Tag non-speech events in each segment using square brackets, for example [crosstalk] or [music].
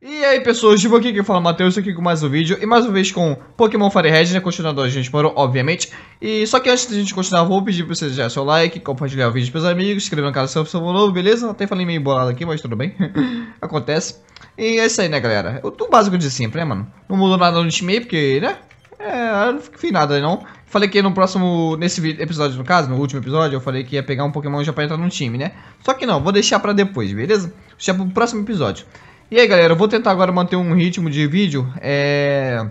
E aí pessoas, tipo aqui que fala é Matheus, aqui com mais um vídeo e mais uma vez com Pokémon Firehead, né, continuando a gente morou, obviamente E só que antes da gente continuar, vou pedir pra vocês deixarem seu like, compartilhar o vídeo pros amigos, inscrever no canal se você for novo, beleza? Até falei meio bolado aqui, mas tudo bem, [laughs] acontece E é isso aí né galera, o, o básico de sempre né mano, não mudou nada no time aí porque, né, é, eu não fiz nada aí né, não Falei que no próximo, nesse episódio no caso, no último episódio Eu falei que ia pegar um Pokémon já pra entrar no time, né Só que não, vou deixar pra depois, beleza? Vou deixar pro próximo episódio e aí, galera, eu vou tentar agora manter um ritmo de vídeo, é...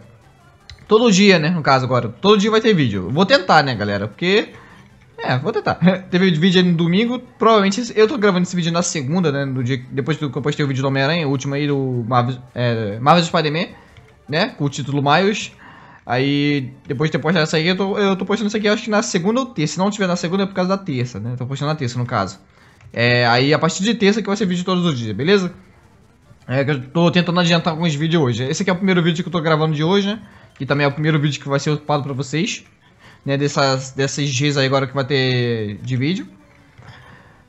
Todo dia, né, no caso agora. Todo dia vai ter vídeo. Vou tentar, né, galera, porque... É, vou tentar. [laughs] Teve vídeo aí no domingo, provavelmente eu tô gravando esse vídeo na segunda, né, no dia... Depois que eu postei o vídeo do Homem-Aranha, o último aí do Marvel, é, Marvel Spider-Man, né, com o título Miles. Aí, depois de ter postado essa aí, eu tô, eu tô postando isso aqui, acho que na segunda ou terça. Se não tiver na segunda, é por causa da terça, né? Tô postando na terça, no caso. É, aí, a partir de terça que vai ser vídeo todos os dias, beleza? É que eu tô tentando adiantar alguns vídeos hoje. Esse aqui é o primeiro vídeo que eu tô gravando de hoje, né? E também é o primeiro vídeo que vai ser upado pra vocês. Né? Dessas, desses dias aí agora que vai ter de vídeo.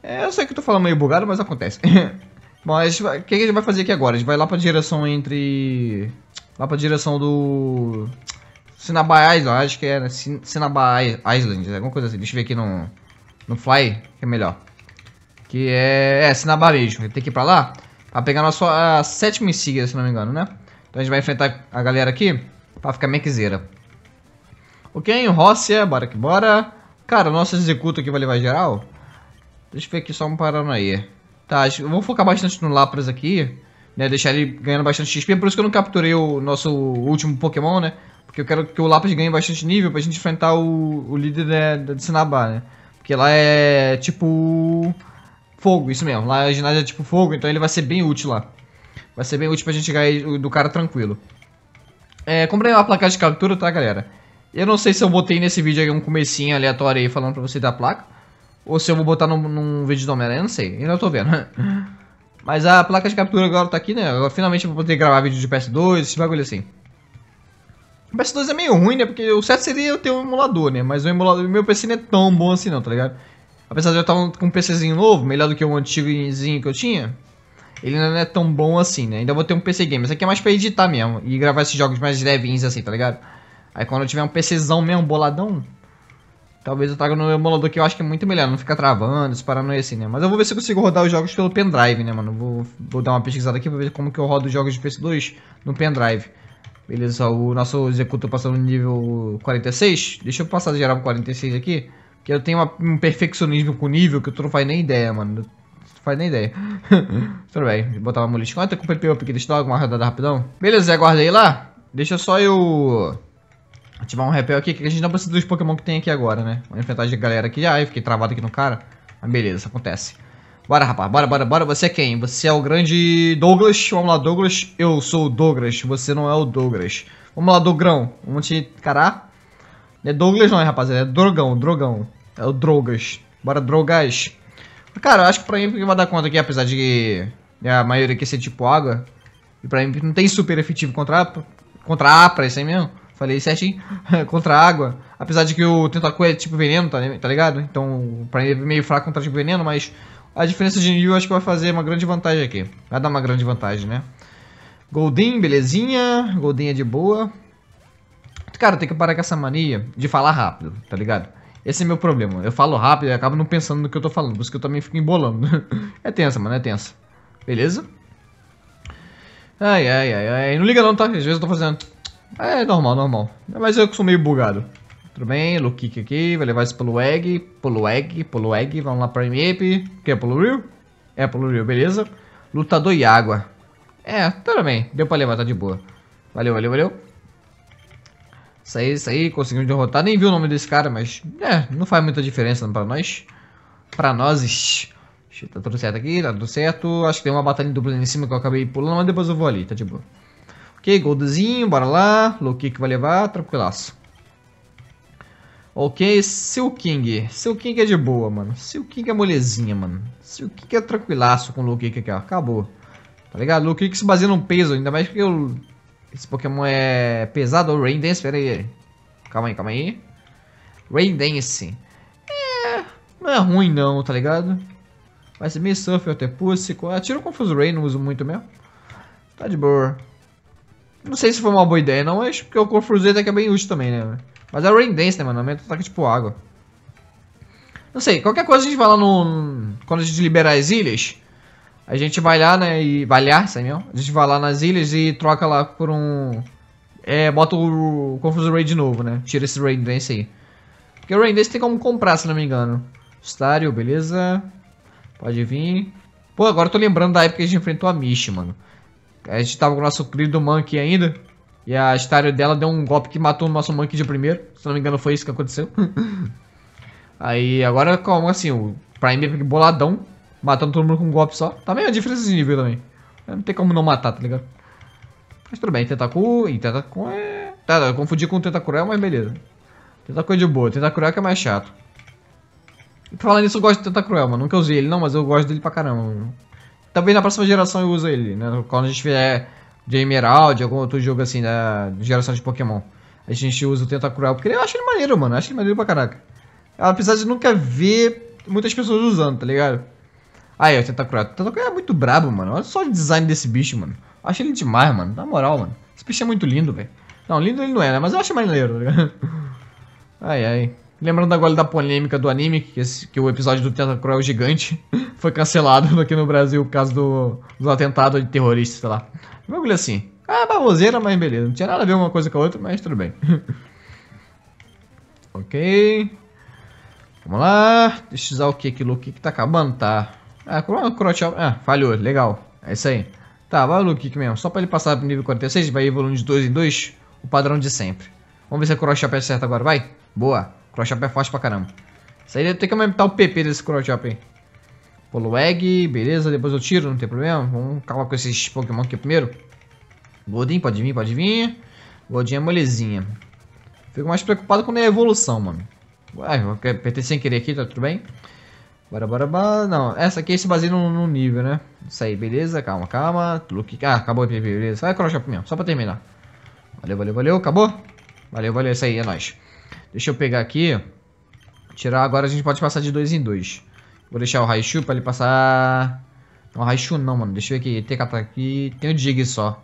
É, eu sei que eu tô falando meio bugado, mas acontece. mas [laughs] o que a gente vai fazer aqui agora? A gente vai lá pra direção entre... Lá pra direção do... Sinaba Island, acho que é, né? Sin Island, né? alguma coisa assim. Deixa eu ver aqui no, no Fly, que é melhor. Que é... É, Sinaba mesmo. Tem que ir pra lá. A pegar nosso, a sétima insígnia, se não me engano, né? Então a gente vai enfrentar a galera aqui pra ficar mequizeira. Ok, Rócia, bora que bora. Cara, nosso executa aqui vai levar geral. Deixa eu ver aqui só um parando aí. Tá, eu vou focar bastante no Lapras aqui, né? Deixar ele ganhando bastante XP. Por isso que eu não capturei o nosso último Pokémon, né? Porque eu quero que o Lapras ganhe bastante nível pra gente enfrentar o, o líder da, de Sinabá, né? Porque lá é tipo Fogo, isso mesmo. Lá a ginásio é tipo fogo, então ele vai ser bem útil lá. Vai ser bem útil pra gente chegar do cara tranquilo. É, comprei uma placa de captura, tá, galera? Eu não sei se eu botei nesse vídeo aí um comecinho aleatório aí falando pra você da placa. Ou se eu vou botar num, num vídeo do Homem-Aranha, não sei. Ainda tô vendo. [laughs] Mas a placa de captura agora tá aqui, né? Agora finalmente eu vou poder gravar vídeo de PS2, esse bagulho assim. O PS2 é meio ruim, né? Porque o certo seria eu ter um emulador, né? Mas o emulador, meu PC não é tão bom assim não, tá ligado? Apesar de eu estar com um PCzinho novo, melhor do que o antigozinho que eu tinha, ele não é tão bom assim, né? Ainda vou ter um PC game. Isso aqui é mais pra editar mesmo e gravar esses jogos mais levinhos assim, tá ligado? Aí quando eu tiver um PCzão mesmo, boladão, talvez eu traga no emulador que eu acho que é muito melhor, não fica travando, esse paranoia assim, né? Mas eu vou ver se eu consigo rodar os jogos pelo pendrive, né, mano? Vou, vou dar uma pesquisada aqui pra ver como que eu rodo os jogos de PS2 no pendrive. Beleza, o nosso executor passou no nível 46. Deixa eu passar geral 46 aqui. Que eu tenho uma, um perfeccionismo com nível que tu não faz nem ideia, mano. Tu faz nem ideia. [laughs] Tudo bem, vou botar uma molisca. Olha, com o PP up aqui, deixa eu dar uma rodada rapidão. Beleza, guarda aí lá. Deixa só eu ativar um repel aqui, que a gente não precisa dos Pokémon que tem aqui agora, né? Vou enfrentar a galera aqui. Ai, fiquei travado aqui no cara. Mas beleza, acontece. Bora, rapaz, bora, bora, bora. Você é quem? Você é o grande Douglas. Vamos lá, Douglas. Eu sou o Douglas, você não é o Douglas. Vamos lá, Dogrão. Vamos te encarar. É Douglas não, hein, rapaziada. É Drogão, Drogão. É o Drogas. Bora, Drogas. Cara, acho que pra mim vai dar conta aqui, apesar de a maioria aqui ser tipo água. E pra mim não tem super efetivo contra, a, contra APRA, isso aí mesmo. Falei certinho. [laughs] contra água. Apesar de que o Tentacu é tipo veneno, tá, tá ligado? Então, pra mim é meio fraco contra tipo veneno, mas a diferença de nível acho que vai fazer uma grande vantagem aqui. Vai dar uma grande vantagem, né? Goldin, belezinha. Goldin é de boa. Cara, tem que parar com essa mania de falar rápido, tá ligado? Esse é meu problema. Eu falo rápido e acabo não pensando no que eu tô falando. Por isso que eu também fico embolando. [laughs] é tensa, mano. É tensa. Beleza? Ai, ai, ai, ai. Não liga não, tá? Às vezes eu tô fazendo... É normal, normal. Mas eu sou meio bugado. Tudo bem, low kick aqui, vai levar isso pelo egg, pelo egg, pelo egg, vamos lá pra MAP. ape Que é pelo Rio? É pelo Rio, beleza. Lutador e água. É, tudo bem, deu pra levar, tá de boa. Valeu, valeu, valeu. Isso aí, isso aí, conseguimos derrotar. Nem vi o nome desse cara, mas é, não faz muita diferença não, pra nós. Pra nós. Tá tudo certo aqui, tá tudo certo. Acho que tem uma batalha dupla ali em cima que eu acabei pulando, mas depois eu vou ali, tá de boa. Ok, goldzinho, bora lá. Low kick vai levar, tranquilaço. Ok, Silking. Silking é de boa, mano. Silking é molezinha, mano. Silking é tranquilaço com low kick aqui, ó. Acabou. Tá ligado? Low kick se baseia no peso, ainda mais que eu esse Pokémon é pesado ou Rain Dance? Pera aí. Calma aí, calma aí. Rain Dance. É. Não é ruim não, tá ligado? Vai ser meio surf, até pussy. Atira ah, o Confuso Rain, não uso muito mesmo. Tá de boa. Não sei se foi uma boa ideia, não, mas porque o Confuse até que é bem útil também, né? Mas é Rain Dance, né, mano? Aumenta é o ataque tipo água. Não sei, qualquer coisa a gente vai lá no. Quando a gente liberar as ilhas. A gente vai lá, né? E vai lá aí mesmo. A gente vai lá nas ilhas e troca lá por um. É, bota o confuso Raid de novo, né? Tira esse Raid Dance aí. Porque o Raid Dance tem como comprar, se não me engano. Stario, beleza. Pode vir. Pô, agora eu tô lembrando da época que a gente enfrentou a Mish, mano. A gente tava com o nosso querido Monkey ainda. E a Stario dela deu um golpe que matou o nosso Monkey de primeiro. Se não me engano, foi isso que aconteceu. [laughs] aí, agora, como assim? O Prime é boladão. Matando todo mundo com um golpe só. Também tá é a diferença de nível também. Não tem como não matar, tá ligado? Mas tudo bem, Tentacu... E Tentacu é... Tá, eu confundi com o Tentacruel, mas beleza. Tentacu é de boa. Tentacruel é que é mais chato. E pra falar nisso, eu gosto do Tentacruel, mano. Nunca usei ele, não, mas eu gosto dele pra caramba, mano. Talvez na próxima geração eu use ele, né? Quando a gente fizer de Emerald, algum outro jogo assim, da geração de Pokémon. A gente usa o Tentacruel, porque eu acho ele maneiro, mano. Eu acho ele maneiro pra caraca. Apesar de nunca ver muitas pessoas usando, tá ligado? Aí, 80 croata. Tanto é muito brabo, mano. Olha só o design desse bicho, mano. Achei ele demais, mano. Na moral, mano. Esse bicho é muito lindo, velho. Não, lindo ele não é, né? Mas eu acho maneiro, tá ligado? [laughs] Ai, ai. Lembrando agora da polêmica do anime, que, esse, que o episódio do Tetacroel é Gigante [laughs] foi cancelado aqui no Brasil por causa do, atentado de terroristas, sei lá. Um bagulho assim. Ah, baboseira, mas beleza. Não tinha nada a ver uma coisa com a outra, mas tudo bem. [laughs] ok. Vamos lá. Deixa eu usar o que aqui, Luke? que tá acabando? Tá. Ah, Croatia. Ah, falhou. Legal. É isso aí. Tá, vai o Luke Kick mesmo. Só pra ele passar pro nível 46, vai evoluindo de 2 em 2, o padrão de sempre. Vamos ver se a Crochop é certa agora, vai? Boa. Crochop é forte pra caramba. Isso aí deve ter que aumentar o PP desse Crochop aí. Polo Egg, beleza. Depois eu tiro, não tem problema. Vamos acabar com esses Pokémon aqui primeiro. Godin, pode vir, pode vir. Godin é molezinha. Fico mais preocupado com a é evolução, mano. Ué, eu apertei sem querer aqui, tá tudo bem? Bora, bora, bora. Não, essa aqui se baseia no nível, né? Isso aí, beleza? Calma, calma. Look... Ah, acabou o PVP, beleza. Vai crochar mesmo, só pra terminar. Valeu, valeu, valeu. Acabou? Valeu, valeu. É isso aí, é nóis. Deixa eu pegar aqui. Tirar agora, a gente pode passar de dois em dois. Vou deixar o Raichu pra ele passar... Não, Raichu não, mano. Deixa eu ver aqui. que atacar aqui. Tem o Dig só.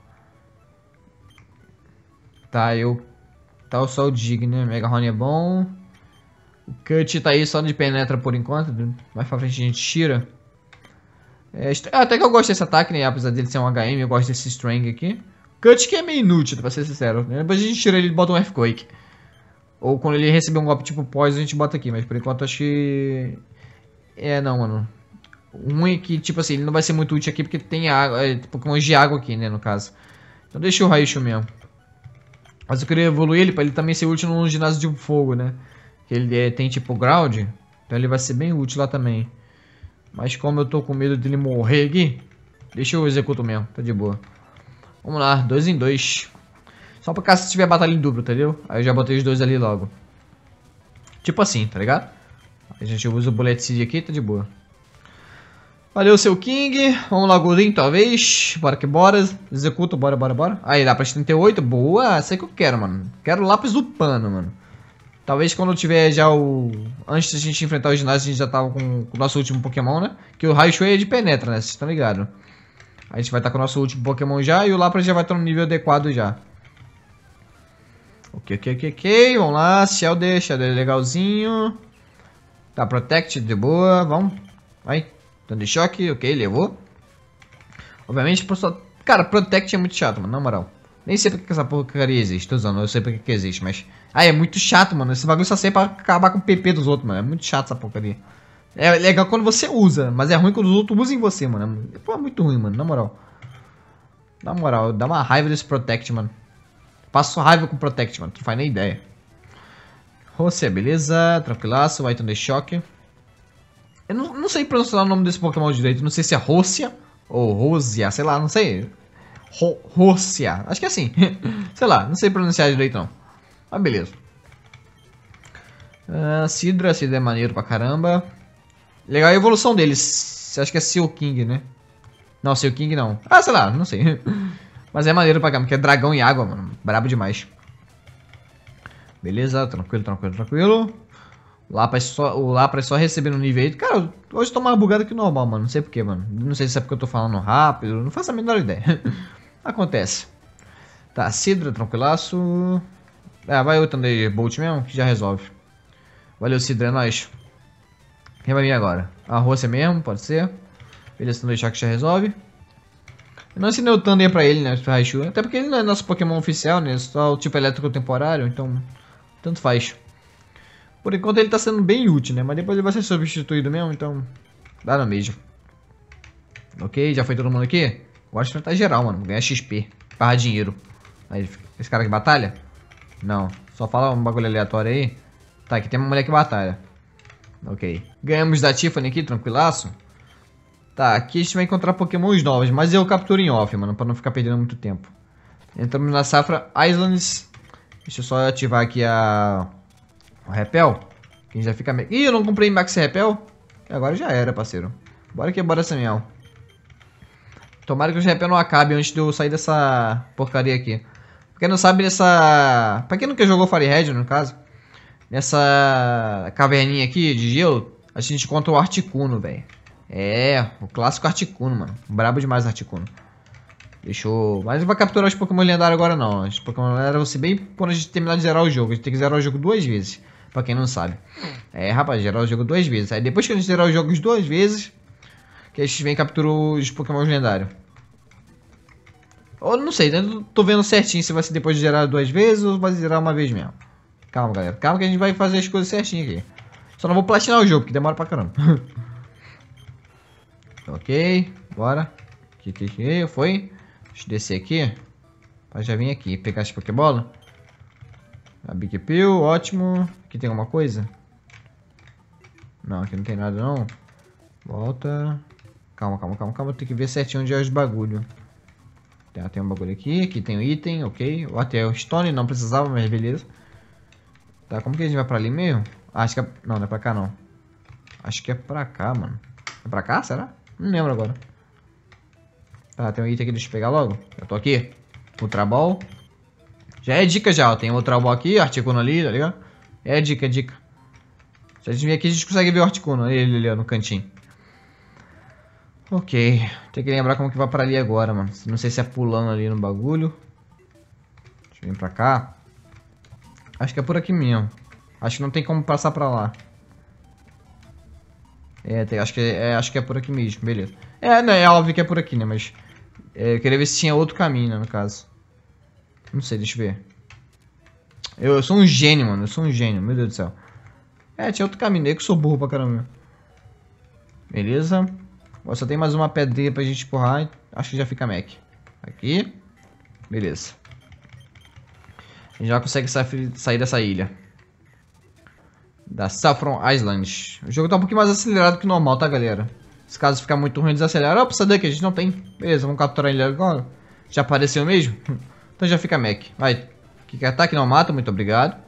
Tá, eu... Tá só o Dig, né? Mega Rony é bom. O Cut tá aí só de penetra por enquanto. Mais pra frente a gente tira. É, ah, até que eu gosto desse ataque, né? Apesar dele ser um HM, eu gosto desse Strang aqui. Cut que é meio inútil, pra ser sincero. Né? Depois a gente tira ele e bota um Earthquake. Ou quando ele receber um golpe tipo Poison, a gente bota aqui. Mas por enquanto acho que... É, não, mano. Um é que, tipo assim, ele não vai ser muito útil aqui porque tem água, é, Pokémon tipo, de água aqui, né, no caso. Então deixa o Raichu mesmo. Mas eu queria evoluir ele pra ele também ser útil num ginásio de fogo, né? Ele é, tem tipo ground, então ele vai ser bem útil lá também. Mas como eu tô com medo dele morrer aqui, deixa eu executo mesmo, tá de boa. Vamos lá, dois em dois. Só pra cá se tiver batalha em duplo, entendeu? Aí eu já botei os dois ali logo. Tipo assim, tá ligado? A gente usa o Bullet Seed aqui, tá de boa. Valeu, seu King. Vamos lá, Golden, talvez. Bora que bora. Executa, bora, bora, bora. Aí, dá pra 38. Boa, Isso aí que eu quero, mano. Quero lápis do pano, mano. Talvez quando tiver já o. Antes da gente enfrentar o ginásio, a gente já tava com o nosso último Pokémon, né? Que o Raichu é de penetra, né? Vocês estão ligados? A gente vai estar tá com o nosso último Pokémon já e o Lapras já vai estar tá no nível adequado já. Ok, ok, ok, ok. Vamos lá. Ciel deixa, é legalzinho. Tá, Protect de boa. Vamos. Vai. Thunder Shock, ok, levou. Obviamente, só... cara, Protect é muito chato, mano, na moral. Nem sei porque que essa porcaria existe, tô usando, eu sei porque que existe, mas... Ah, é muito chato, mano, esse bagulho só serve pra acabar com o PP dos outros, mano, é muito chato essa porcaria. É legal quando você usa, mas é ruim quando os outros usam em você, mano. É, pô, é muito ruim, mano, na moral. Na moral, dá uma raiva desse Protect, mano. Passo raiva com o Protect, mano, tu não faz nem ideia. Você, beleza, tranquilaço, White on choque. Eu não, não sei pronunciar o nome desse Pokémon direito, não sei se é Rosia ou Rosia, sei lá, não sei. Rússia. Acho que é assim. [laughs] sei lá, não sei pronunciar direito não. Mas beleza. Uh, Sidra, é maneiro pra caramba. Legal a evolução deles. Acho que é Seal King, né? Não, Seal King não. Ah, sei lá, não sei. [laughs] Mas é maneiro pra caramba, porque é dragão e água, mano. Brabo demais. Beleza, tranquilo, tranquilo, tranquilo. Lapa é só, o Lapa é só recebendo um nível aí. Cara, hoje eu tô mais bugado que normal, mano. Não sei porquê, mano. Não sei se é porque eu tô falando rápido. Não faço a menor ideia. [laughs] Acontece. Tá, Sidra, tranquilaço. é vai o Thunderbolt mesmo, que já resolve. Valeu, Sidra, é nóis. Quem vai vir agora? A Rússia mesmo, pode ser. Beleza, Thundershock então já resolve. Eu não ensinei o Thunder pra ele, né, Raichu. Até porque ele não é nosso Pokémon oficial, né, só o tipo elétrico temporário, então... Tanto faz. Por enquanto ele tá sendo bem útil, né? Mas depois ele vai ser substituído mesmo, então... Dá no mesmo. Ok, já foi todo mundo aqui? gosto de enfrentar geral, mano. Ganhar XP. Barra dinheiro. Aí, esse cara que batalha? Não. Só fala um bagulho aleatório aí. Tá, aqui tem uma mulher que batalha. Ok. Ganhamos da Tiffany aqui, tranquilaço. Tá, aqui a gente vai encontrar pokémons novos, mas eu capturo em off, mano, pra não ficar perdendo muito tempo. Entramos na safra Islands. Deixa eu só ativar aqui a... O repel. Que já fica... Ih, eu não comprei Max Repel? Agora já era, parceiro. Bora que bora Samuel. Tomara que o GP não acabe antes de eu sair dessa porcaria aqui. Pra quem não sabe, nessa... Pra quem nunca jogou Firehead, no caso, nessa caverninha aqui de gelo, a gente encontra o Articuno, velho. É, o clássico Articuno, mano. Brabo demais o Articuno. Deixou. Eu... Mas não vai capturar os Pokémon lendários agora, não. Os Pokémon lendários vão ser bem quando a gente terminar de zerar o jogo. A gente tem que zerar o jogo duas vezes, pra quem não sabe. É, rapaz, zerar o jogo duas vezes. Aí depois que a gente zerar os jogos duas vezes, que a gente vem e captura os Pokémon lendários. Ou não sei, né? tô vendo certinho se vai ser depois de gerar duas vezes ou vai zerar uma vez mesmo. Calma, galera. Calma que a gente vai fazer as coisas certinho aqui. Só não vou platinar o jogo, porque demora pra caramba. [laughs] ok, bora. Que que que foi? Deixa eu descer aqui. Pra já vir aqui pegar as Pokébola. A Big Pill, ótimo. Aqui tem alguma coisa? Não, aqui não tem nada não. Volta. Calma, calma, calma, calma. Tem que ver certinho onde é os bagulho. tem um bagulho aqui. Aqui tem o um item, ok. Até o stone, não precisava, mas beleza. Tá, como que a gente vai pra ali mesmo? Ah, acho que é... Não, não é pra cá, não. Acho que é pra cá, mano. É pra cá, será? Não lembro agora. Tá, tem um item aqui, deixa eu pegar logo. Eu tô aqui. Ultra Ball. Já é dica já, ó. Tem Ultra Ball aqui, Articuno ali, tá ligado? É dica, é dica. Se a gente vir aqui, a gente consegue ver o Articuno. Ele ali, ó, no cantinho. Ok, tem que lembrar como que vai pra ali agora, mano. Não sei se é pulando ali no bagulho. Deixa eu vir pra cá. Acho que é por aqui mesmo. Acho que não tem como passar pra lá. É, tem, acho, que é, é acho que é por aqui mesmo, beleza. É, né, é óbvio que é por aqui, né, mas... É, eu queria ver se tinha outro caminho, né, no caso. Não sei, deixa eu ver. Eu, eu sou um gênio, mano, eu sou um gênio, meu Deus do céu. É, tinha outro caminho, aí que eu sou burro pra caramba. Beleza. Agora só tem mais uma pedrinha pra gente empurrar. Acho que já fica Mac. Aqui. Beleza. A gente já consegue sair dessa ilha. Da Saffron Island. O jogo tá um pouquinho mais acelerado que o normal, tá, galera? Se caso ficar muito ruim, desacelera. Opa, sai daqui, a gente não tem. Beleza, vamos capturar ele agora. Já apareceu mesmo? [laughs] então já fica Mac. Vai. que é ataque não mata, muito obrigado.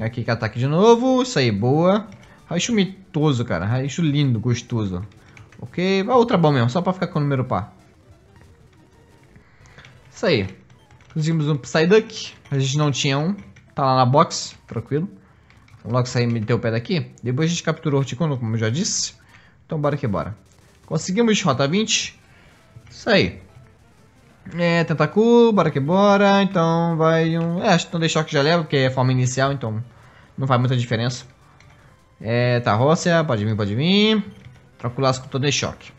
Aqui que é ataque de novo. Isso aí, boa. Raicho mitoso, cara. Raicho lindo, gostoso. Ok? Vai outra bom mesmo, só pra ficar com o número par. Isso aí. Conseguimos um Psyduck. A gente não tinha um. Tá lá na box, tranquilo. Vamos logo sair e meter o pé daqui. Depois a gente capturou o Horticono, como eu já disse. Então bora que bora. Conseguimos rota 20. Isso aí. É, Tentacu, bora que bora. Então vai um... É, acho que não deixou que já leva, porque é forma inicial, então não faz muita diferença. É, Tarrócia, tá, pode vir, pode vir. Troca com o choque.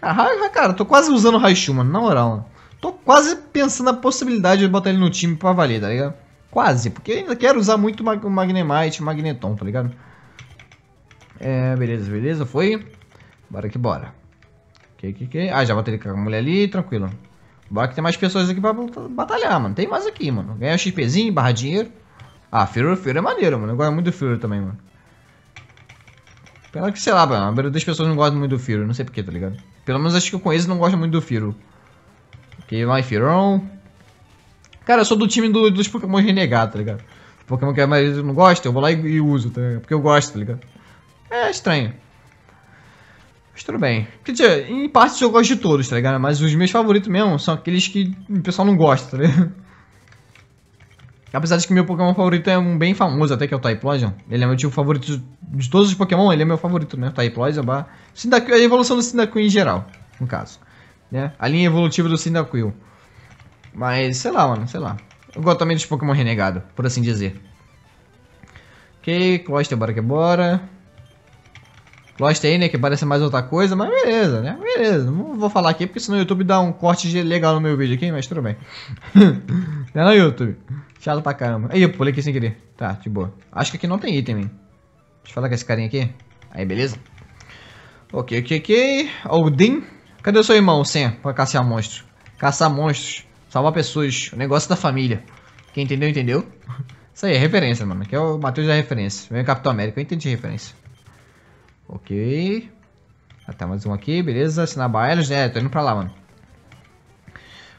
Caralho, cara, tô quase usando o Raichu, mano, na moral, mano. Tô quase pensando a possibilidade de botar ele no time pra valer, tá ligado? Quase, porque ainda quero usar muito o Magnemite, o Magneton, tá ligado? É, beleza, beleza, foi. Bora que bora. Que, que, que... Ah, já botei com a mulher ali, tranquilo. Bora que tem mais pessoas aqui pra batalhar, mano. Tem mais aqui, mano. Ganhar XPzinho, barra dinheiro. Ah, Firo, Firo é maneiro, mano. Eu gosto muito do Firo também, mano. Pelo que, sei lá, a maioria das pessoas não gosta muito do Firo, não sei porquê, tá ligado? Pelo menos acho que eu conheço não gosto muito do Firo. Ok, vai, Firo, Cara, eu sou do time do, dos Pokémon renegados, tá ligado? Pokémon que a maioria não gosta, eu vou lá e, e uso, tá ligado? Porque eu gosto, tá ligado? É estranho. Mas tudo bem. Quer dizer, em partes eu gosto de todos, tá ligado? Mas os meus favoritos mesmo são aqueles que o pessoal não gosta, tá ligado? Apesar de que meu Pokémon favorito é um bem famoso até, que é o Typlosion. Ele é meu tipo favorito de todos os Pokémon, ele é meu favorito, né? Typlosion, bah... a evolução do Cyndaquil em geral, no caso. Né? A linha evolutiva do Cyndaquil. Mas, sei lá, mano, sei lá. Eu gosto também dos Pokémon renegado, por assim dizer. Ok, Cloyster, bora que bora. Cloyster aí, né, que parece mais outra coisa, mas beleza, né? Beleza, não vou falar aqui, porque senão o YouTube dá um corte legal no meu vídeo aqui, mas tudo bem. [laughs] é no YouTube. Chato pra caramba. Aí, eu pulei aqui sem querer. Tá, de boa. Acho que aqui não tem item, hein. Deixa eu falar com esse carinha aqui. Aí, beleza. Ok, ok, ok. Odin. Cadê o seu irmão, Sam, pra caçar monstros? Caçar monstros. Salvar pessoas. O negócio da família. Quem entendeu, entendeu. [laughs] Isso aí é referência, mano. Aqui é o Matheus da referência. Vem Capitão América. Eu entendi referência. Ok. Até ah, tá, mais um aqui. Beleza. Assinar bailes. É, né? tô indo pra lá, mano.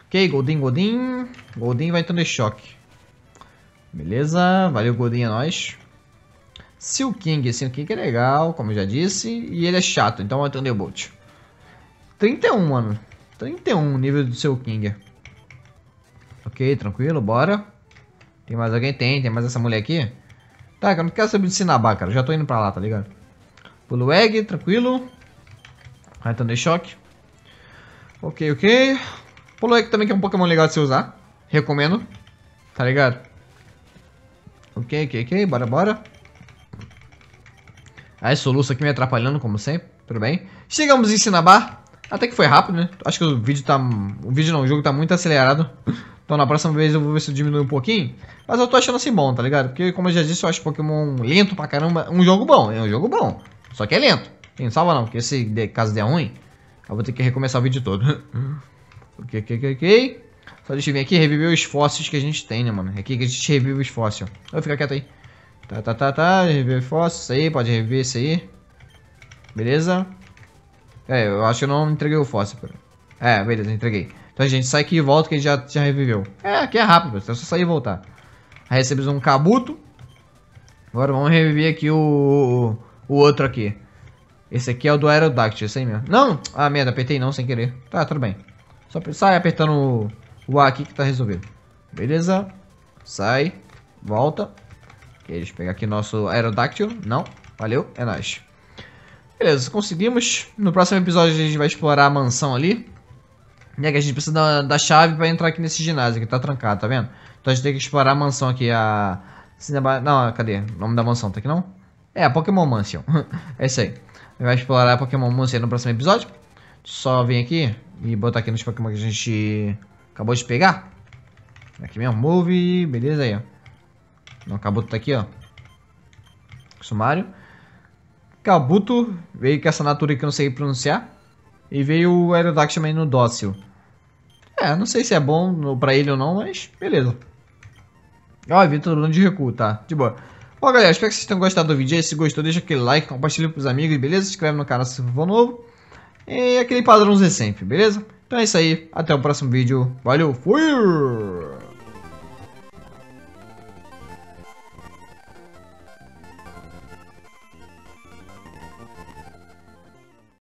Ok, Goldin, Goldin. Goldin vai entrando em choque. Beleza, valeu Godinho, é nóis. Seu King, Seal King é legal, como eu já disse, e ele é chato, então é Thunderbolt. 31, mano. 31 nível do seu King. Ok, tranquilo, bora. Tem mais alguém? Tem, tem mais essa mulher aqui. Tá, eu não quero saber de Sinabá, cara, já tô indo pra lá, tá ligado? Pulo Egg, tranquilo. Vai Thunder Shock. Ok, ok. Pulo Egg também que é um Pokémon legal de se usar. Recomendo. Tá ligado? Ok, ok, ok. Bora, bora. Aí, ah, soluço aqui me atrapalhando, como sempre. Tudo bem. Chegamos em Sinabar. Até que foi rápido, né? Acho que o vídeo tá... O vídeo não, o jogo tá muito acelerado. [laughs] Então na próxima vez eu vou ver se diminui um pouquinho. Mas eu tô achando assim bom, tá ligado? Porque como eu já disse, eu acho Pokémon lento pra caramba. Um jogo bom, é um jogo bom. Só que é lento. Não salva não, porque se de, caso der ruim, eu vou ter que recomeçar o vídeo todo. [laughs] ok, ok, ok. Só deixa eu vir aqui reviver os fósseis que a gente tem, né, mano? É aqui que a gente revive os fósseis. Ó, ficar quieto aí. Tá, tá, tá, tá. Reviver fósseis aí, pode reviver isso aí. Beleza? É, eu acho que eu não entreguei o fóssil. É, beleza, entreguei. Então a gente sai aqui e volta que a gente já, já reviveu. É, aqui é rápido, é só sair e voltar. Aí recebemos um cabuto. Agora vamos reviver aqui o, o, o outro aqui. Esse aqui é o do Aerodactyl, esse aí mesmo. Não! Ah, merda, apertei não sem querer. Tá, tudo bem. Só sai apertando o A aqui que tá resolvido. Beleza. Sai. Volta. eu pegar aqui nosso Aerodactyl, Não. Valeu. É nóis. Beleza, conseguimos. No próximo episódio a gente vai explorar a mansão ali. E é que a gente precisa da, da chave pra entrar aqui nesse ginásio que tá trancado, tá vendo? Então a gente tem que explorar a mansão aqui, a... Não, cadê? O nome da mansão tá aqui não? É, a Pokémon Mansion. [laughs] é isso aí. A gente Vai explorar a Pokémon Mansion no próximo episódio. Só vem aqui e botar aqui nos Pokémon que a gente Acabou de pegar? Aqui mesmo, move, beleza aí, ó. Não, Kabuto tá aqui, ó. Sumário. Kabuto veio com essa natura que eu não sei pronunciar. E veio o Aerodactyl também no dócil. É, não sei se é bom pra ele ou não, mas beleza. Ó, evento todo de recuo, tá? De boa. Bom, galera, espero que vocês tenham gostado do vídeo. Se gostou, deixa aquele like, compartilha pros amigos, beleza? Se inscreve no canal se for novo. E aquele padrãozinho sempre, beleza? Então é isso aí. Até o próximo vídeo. Valeu, fui!